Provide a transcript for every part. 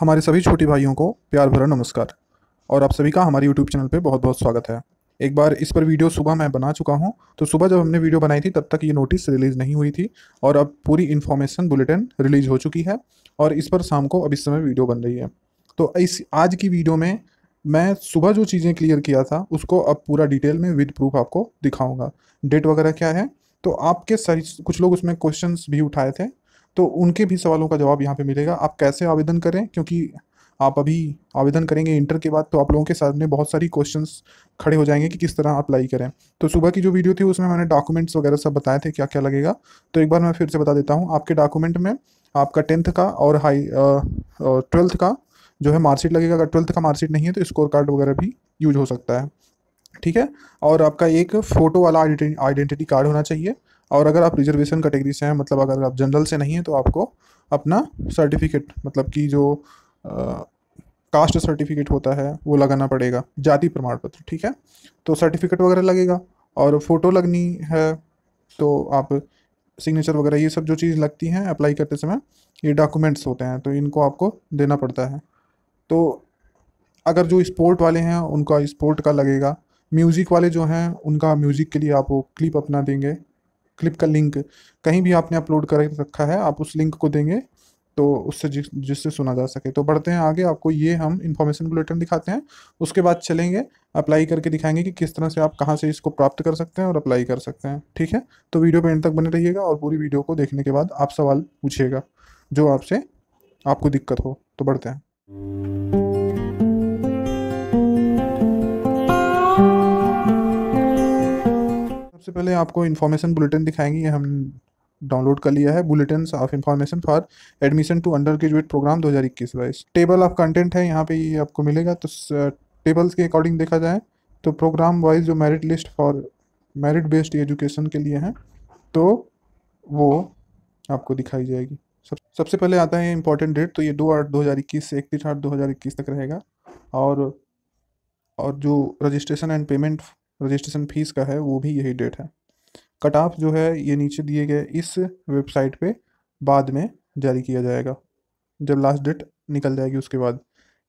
हमारे सभी छोटी भाइयों को प्यार भरा नमस्कार और आप सभी का हमारे यूट्यूब चैनल पे बहुत बहुत स्वागत है एक बार इस पर वीडियो सुबह मैं बना चुका हूँ तो सुबह जब हमने वीडियो बनाई थी तब तक ये नोटिस रिलीज़ नहीं हुई थी और अब पूरी इन्फॉर्मेशन बुलेटिन रिलीज़ हो चुकी है और इस पर शाम को अब इस समय वीडियो बन रही है तो इस आज की वीडियो में मैं सुबह जो चीज़ें क्लियर किया था उसको अब पूरा डिटेल में विद प्रूफ आपको दिखाऊँगा डेट वगैरह क्या है तो आपके सारी कुछ लोग उसमें क्वेश्चंस भी उठाए थे तो उनके भी सवालों का जवाब यहाँ पे मिलेगा आप कैसे आवेदन करें क्योंकि आप अभी आवेदन करेंगे इंटर के बाद तो आप लोगों के सामने बहुत सारी क्वेश्चंस खड़े हो जाएंगे कि किस तरह अप्लाई करें तो सुबह की जो वीडियो थी उसमें मैंने डॉक्यूमेंट्स वगैरह सब बताए थे क्या क्या लगेगा तो एक बार मैं फिर से बता देता हूँ आपके डॉक्यूमेंट में आपका टेंथ का और हाई ट्वेल्थ का जो है मार्कशीट लगेगा अगर ट्वेल्थ का मार्कशीट नहीं है तो स्कोर कार्ड वगैरह भी यूज हो सकता है ठीक है और आपका एक फ़ोटो वाला आइडेंटिटी कार्ड होना चाहिए और अगर आप रिजर्वेशन कैटेगरी से हैं मतलब अगर आप जनरल से नहीं हैं तो आपको अपना सर्टिफिकेट मतलब कि जो आ, कास्ट सर्टिफिकेट होता है वो लगाना पड़ेगा जाति प्रमाण पत्र ठीक है तो सर्टिफिकेट वगैरह लगेगा और फ़ोटो लगनी है तो आप सिग्नेचर वगैरह ये सब जो चीज़ लगती हैं अप्लाई करते समय ये डॉक्यूमेंट्स होते हैं तो इनको आपको देना पड़ता है तो अगर जो स्पोर्ट वाले हैं उनका स्पोर्ट का लगेगा म्यूज़िक वाले जो हैं उनका म्यूज़िक के लिए आप वो क्लिप अपना देंगे क्लिप का लिंक कहीं भी आपने अपलोड कर रखा है आप उस लिंक को देंगे तो उससे जिस जिससे सुना जा सके तो बढ़ते हैं आगे आपको ये हम इन्फॉर्मेशन बुलेटिन दिखाते हैं उसके बाद चलेंगे अप्लाई करके दिखाएंगे कि किस तरह से आप कहाँ से इसको प्राप्त कर सकते हैं और अप्लाई कर सकते हैं ठीक है तो वीडियो पे एंड तक बने रहिएगा और पूरी वीडियो को देखने के बाद आप सवाल पूछिएगा जो आपसे आपको दिक्कत हो तो बढ़ते हैं सबसे पहले आपको इन्फॉर्मेशन बुलेटिन दिखाएंगे ये हम डाउनलोड कर लिया है bulletin of information for admission to under graduate programme दो हज़ार इक्कीस टेबल ऑफ कंटेंट है यहाँ पे ये आपको मिलेगा तो टेबल्स uh, के अकॉर्डिंग देखा जाए तो प्रोग्राम वाइज जो merit list for merit based education के लिए हैं तो वो आपको दिखाई जाएगी सब सबसे पहले आता है इंपॉर्टेंट डेट तो ये दो आठ दो हज़ार इक्कीस से इकतीस आठ दो हज़ार इक्कीस तक रहेगा और और जो registration and payment registration fee का है वो भी यही डेट है कट ऑफ जो है ये नीचे दिए गए इस वेबसाइट पे बाद में जारी किया जाएगा जब लास्ट डेट निकल जाएगी उसके बाद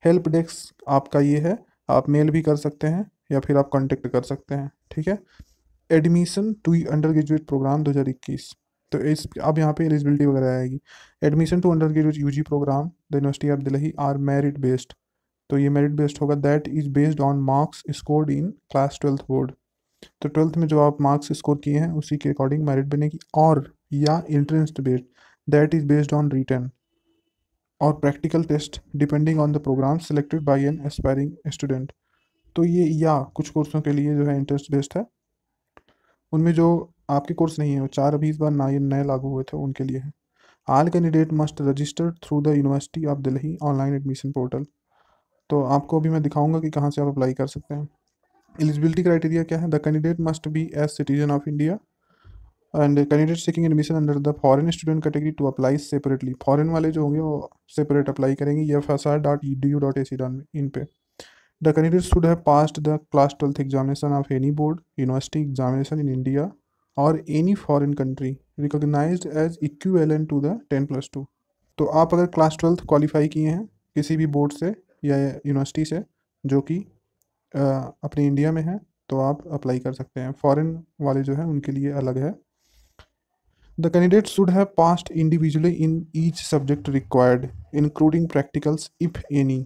हेल्प डेस्क आपका ये है आप मेल भी कर सकते हैं या फिर आप कॉन्टेक्ट कर सकते हैं ठीक है admission to under graduate programme दो तो इस अब यहाँ पे एलिजिबिलिटी वगैरह आएगी admission to under graduate U programme the university of Delhi are merit based तो ये मेरिट बेस्ड होगा that is based on marks scored in class twelfth board तो ट्वेल्थ में जो आप मार्क्स स्कोर किए हैं उसी के अकॉर्डिंग मेरिट बनेगी और या entrance based that is based on written और practical test depending on the programme selected by an aspiring student तो ये या कुछ कोर्सों के लिए जो है इंट्रेंस बेस्ड है उनमें जो आपके कोर्स नहीं है वो चार अभी इस बार नए नए लागू हुए थे उनके लिए है all candidate must registered through the university of Delhi online admission portal तो आपको अभी मैं दिखाऊंगा कि कहाँ से आप अप्लाई कर सकते हैं एलिजिबिलिटी क्राइटेरिया क्या है the candidate must be as citizen of India and candidate seeking admission under the foreign student category to apply separately foreign वाले जो होंगे वो सेपरेट अप्लाई करेंगे F S R dot E D U dot A C dot in पे the candidate should have passed the class twelfth examination of any board university examination in India और any foreign country recognise as equivalent to the ten plus two तो आप अगर class twelfth qualify किए हैं किसी भी board से या यूनिवर्सिटी से जो कि अपने इंडिया में है तो आप अप्लाई कर सकते हैं फॉरेन वाले जो है उनके लिए अलग है the candidate should have passed individually in each subject required including practicals if any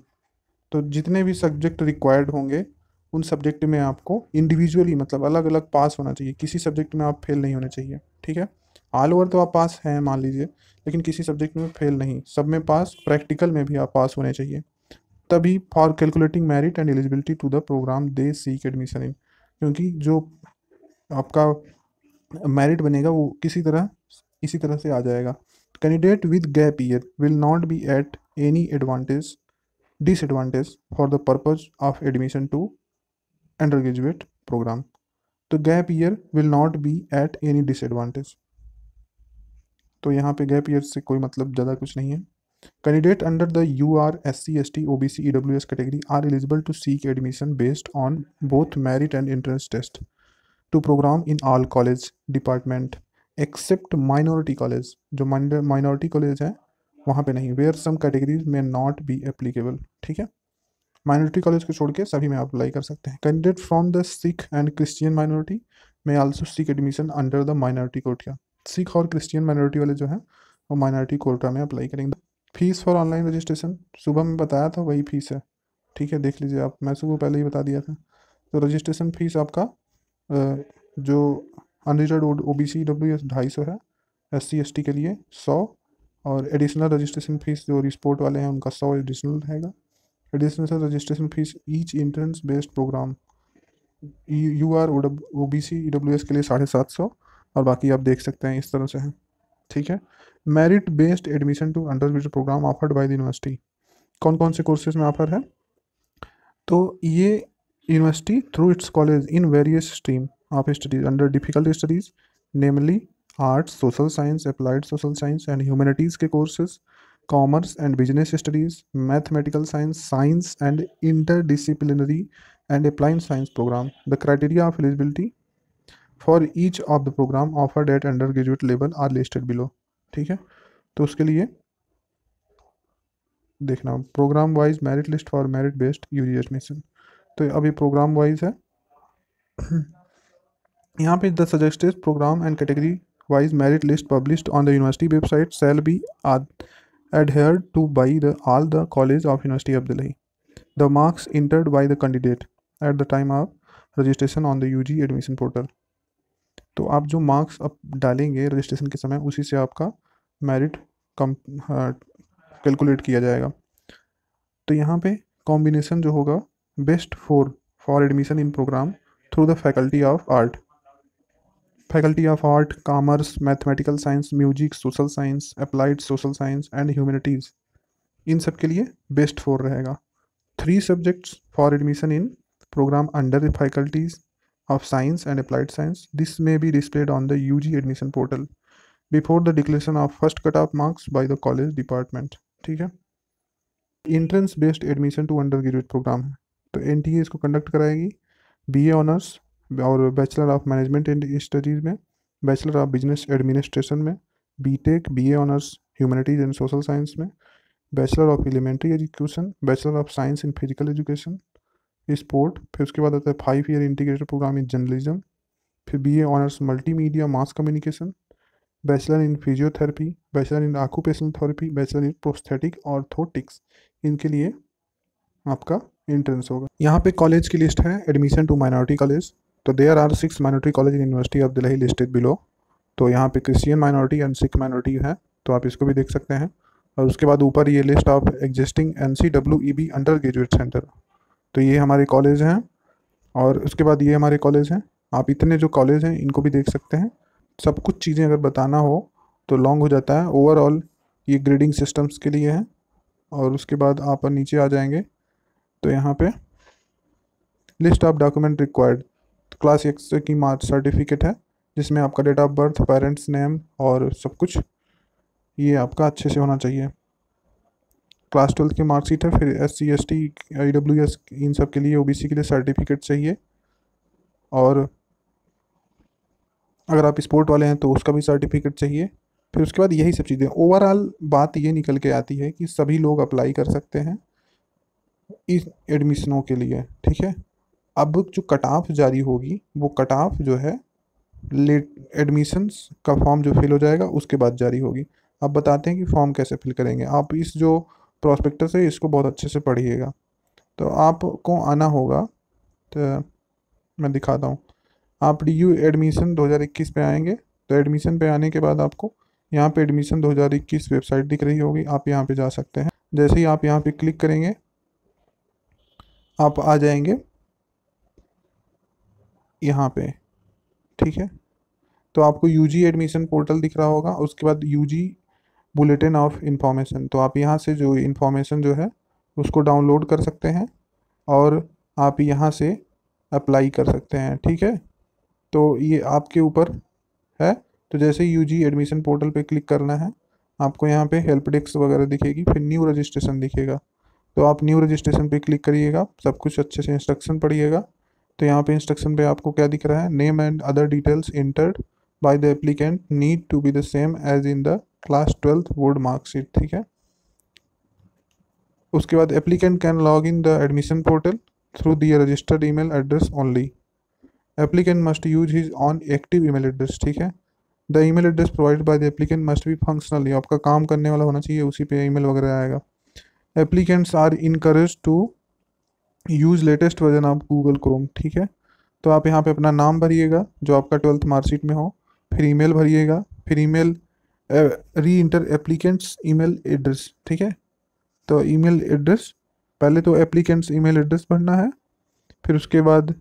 तो जितने भी सब्जेक्ट रिक्वायर्ड होंगे उन सब्जेक्ट में आपको इंडिविजुअली मतलब अलग अलग पास होना चाहिए किसी सब्जेक्ट में आप फेल नहीं होने चाहिए ठीक है ऑल ओवर तो आप पास हैं मान लीजिए लेकिन किसी सब्जेक्ट में फेल नहीं सब में पास प्रैक्टिकल में भी आप पास होने चाहिए तभी for calculating merit and eligibility to the program they seek admission in क्योंकि जो आपका मेरिट बनेगा वो किसी तरह इसी तरह से आ जाएगा candidate with gap year will not be at any advantage disadvantage for the purpose of admission to under graduate program तो gap year will not be at any disadvantage तो यहाँ पे गैप ईयर से कोई मतलब ज़्यादा कुछ नहीं है S T O B C E W S category are eligible to seek admission based on both merit and entrance test to program in all college department except minority college जो minority college है वहाँ पे नहीं where some categories may not be applicable ठीक है minority college को छोड़ के सभी में अप्लाई कर सकते हैं candidate from the Sikh and Christian minority may also seek admission under the minority quota Sikh और क्रिश्चियन माइनॉरिटी वाले जो हैं वो माइनॉरिटी कोटा में अप्लाई करेंगे फीस फॉर ऑनलाइन रजिस्ट्रेशन सुबह में बताया था वही फीस है ठीक है देख लीजिए आप मैं सुबह पहले ही बता दिया था तो रजिस्ट्रेशन फीस आपका जो unreserved O B C W S ढाई सौ है एस सी एस टी के लिए सौ और एडिशनल रजिस्ट्रेशन फीस जो रिस्पोर्ट वाले हैं उनका सौ एडिशनल रहेगा additional registration fees each entrance based program U R O B C E W S के लिए साढ़े सात सौ और बाकी आप देख सकते हैं इस तरह से हैं ठीक है merit based admission to under graduate program offered by the university कौन कौन से कोर्सेज में ऑफर है तो ये university through its college in various stream of studies under difficult studies namely arts social science applied social science and humanities के courses commerce and business studies mathematical science science and interdisciplinary and applied science program the criteria of eligibility each of the program offered eight undergraduate level are listed below ठीक है तो उसके लिए देखना program wise merit list for merit based U G admission तो अभी program wise है यहाँ पे the suggested program and category wise merit list publish on the university website shall be adhere to by the all the college of university of Delhi the marks entered by the candidate at the time of registration on the you admission portal तो आप जो marks अब डालेंगे registration के समय उसी से आपका मेरिट कम कैलकुलेट हाँ, किया जाएगा तो यहाँ पे कॉम्बिनेशन जो होगा best for for admission in program through the faculty of art faculty of art commerce mathematical science music social science applied social science and humanities इन सब के लिए बेस्ट फॉर रहेगा three subjects for admission in program under the faculties of Science and Applied Science. This may be displayed on the UG admission portal before the declaration of first cutoff marks by the college department. ठीक है entrance based admission to under graduate program है तो N इसको conduct कराएगी B honours और bachelor of management and studies में bachelor of business administration में B tech B honours humanities and social science में bachelor of elementary education bachelor of science in physical education sport फिर उसके बाद आता है five year integrated program in journalism फिर B A honours media mass communication bachelor in physiotherapy bachelor in occupational therapy bachelor in prosthetic और orthotics इनके लिए आपका एंट्रेंस होगा यहाँ पे कॉलेज की लिस्ट है एडमिशन टू माइनॉरिटी कॉलेज तो there are six minority college in university of Delhi listed below तो यहाँ पे Christian minority and Sikh minority है तो आप इसको भी देख सकते हैं और उसके बाद ऊपर ये list of existing N C W E B undergraduate centre तो ये हमारे कॉलेज हैं और उसके बाद ये हमारे कॉलेज हैं आप इतने जो कॉलेज हैं इनको भी देख सकते हैं सब कुछ चीज़ें अगर बताना हो तो लॉन्ग हो जाता है ओवरऑल ये ग्रेडिंग सिस्टम्स के लिए है और उसके बाद आप नीचे आ जाएंगे तो यहाँ पे list of document required class X की मार्च सर्टिफिकेट है जिसमें आपका date of birth parents name और सब कुछ ये आपका अच्छे से होना चाहिए क्लास ट्वेल्थ की मार्कशीट है फिर S C S T I W S इन सब के लिए ओ बी सी के लिए सर्टिफिकेट चाहिए और अगर आप स्पोर्ट वाले हैं तो उसका भी सर्टिफिकेट चाहिए फिर उसके बाद यही सब चीज़ें ओवरऑल बात ये निकल के आती है कि सभी लोग अप्लाई कर सकते हैं इस एडमिशनों के लिए ठीक है अब जो कट ऑफ जारी होगी वो कट ऑफ जो है लेट एडमिशन्स का फॉर्म जो फिल हो जाएगा उसके बाद जारी होगी अब बताते हैं कि फॉर्म कैसे फिल करेंगे आप इस जो प्रॉस्पेक्टस है इसको बहुत अच्छे से पढ़िएगा तो आपको आना होगा तो मैं दिखाता हूँ आप डी यू एडमिशन दो हज़ार इक्कीस पर आएंगे तो एडमिशन पे आने के बाद आपको यहाँ पे एडमिशन दो हज़ार इक्कीस वेबसाइट दिख रही होगी आप यहाँ पे जा सकते हैं जैसे ही आप यहाँ पे क्लिक करेंगे आप आ जाएंगे यहाँ पे ठीक है तो आपको यूजी एडमिशन पोर्टल दिख रहा होगा उसके बाद यूजी बुलेटिन ऑफ इंफॉर्मेशन तो आप यहाँ से जो इन्फॉर्मेशन जो है उसको डाउनलोड कर सकते हैं और आप यहाँ से अप्लाई कर सकते हैं ठीक है तो ये आपके ऊपर है तो जैसे यूजी एडमिशन पोर्टल पे क्लिक करना है आपको यहाँ पे हेल्प डेस्क वगैरह दिखेगी फिर न्यू रजिस्ट्रेशन दिखेगा तो आप न्यू रजिस्ट्रेशन पे क्लिक करिएगा सब कुछ अच्छे से इंस्ट्रक्शन पढ़िएगा तो यहाँ पे इंस्ट्रक्शन पे आपको क्या दिख रहा है name and other details entered by the applicant need to be the same as in the class twelfth board marksheet ठीक है उसके बाद applicant can log in the admission portal through their registered email address only applicant must use his own active email address ठीक है the email address provide by the applicant must be functional आपका काम करने वाला होना चाहिए उसी पे ईमेल वगैरह आएगा applicants are encourage to use latest version of Google Chrome ठीक है तो आप यहाँ पे अपना नाम भरिएगा जो आपका ट्वेल्थ मार्कशीट में हो फिर ईमेल भरिएगा फिर ईमेल री इंटर एप्लीकेंट्स ईमेल एड्रेस ठीक है तो ईमेल एड्रेस पहले तो एप्लीकेंट्स ईमेल एड्रेस भरना है फिर उसके बाद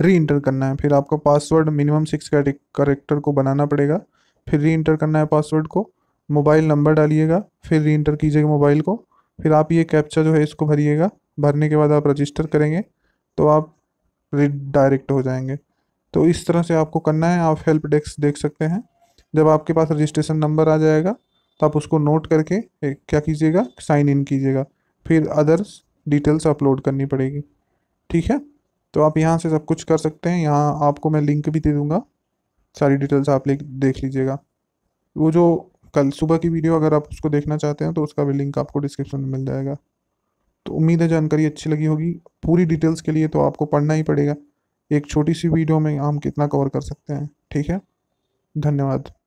री इंटर करना है फिर आपको पासवर्ड मिनिमम सिक्स करेक्टर को बनाना पड़ेगा फिर री इंटर करना है पासवर्ड को मोबाइल नंबर डालिएगा फिर री इंटर कीजिएगा मोबाइल को फिर आप ये कैप्चा जो है इसको भरिएगा भरने के बाद आप रजिस्टर करेंगे तो आप रिडायरेक्ट हो जाएंगे तो इस तरह से आपको करना है आप हेल्प डेस्क देख सकते हैं जब आपके पास रजिस्ट्रेशन नंबर आ जाएगा तो आप उसको नोट करके क्या कीजिएगा साइन इन कीजिएगा फिर अदर्स डिटेल्स अपलोड करनी पड़ेगी ठीक है तो आप यहाँ से सब कुछ कर सकते हैं यहाँ आपको मैं लिंक भी दे दूँगा सारी डिटेल्स आप ले देख लीजिएगा वो जो कल सुबह की वीडियो अगर आप उसको देखना चाहते हैं तो उसका भी लिंक आपको डिस्क्रिप्शन में मिल जाएगा तो उम्मीद है जानकारी अच्छी लगी होगी पूरी डिटेल्स के लिए तो आपको पढ़ना ही पड़ेगा एक छोटी सी वीडियो में हम कितना कवर कर सकते हैं ठीक है धन्यवाद